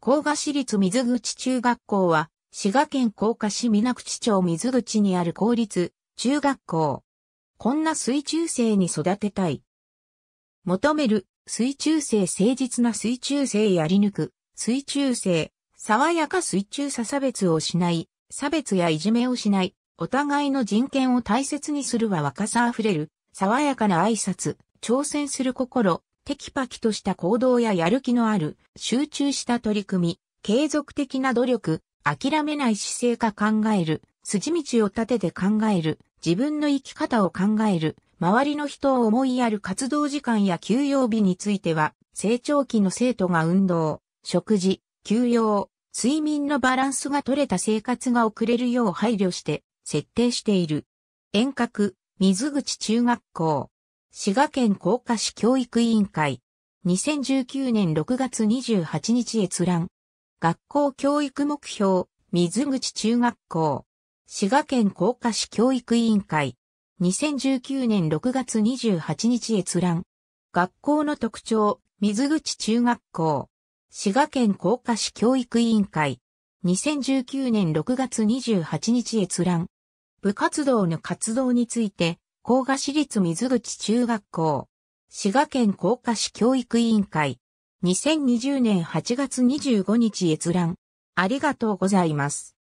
甲賀市立水口中学校は、滋賀県甲賀市水口町水口にある公立中学校。こんな水中生に育てたい。求める水中生誠実な水中生やり抜く水中生爽やか水中差差別をしない、差別やいじめをしない、お互いの人権を大切にするは若さあふれる、爽やかな挨拶、挑戦する心、テキパキとした行動ややる気のある、集中した取り組み、継続的な努力、諦めない姿勢か考える、筋道を立てて考える、自分の生き方を考える、周りの人を思いやる活動時間や休養日については、成長期の生徒が運動、食事、休養、睡眠のバランスが取れた生活が送れるよう配慮して、設定している。遠隔、水口中学校。滋賀県甲賀市教育委員会、2019年6月28日閲覧、学校教育目標、水口中学校、滋賀県甲賀市教育委員会、2019年6月28日閲覧、学校の特徴、水口中学校、滋賀県甲賀市教育委員会、2019年6月28日閲覧、部活動の活動について、甲賀市立水口中学校。滋賀県甲賀市教育委員会。2020年8月25日閲覧。ありがとうございます。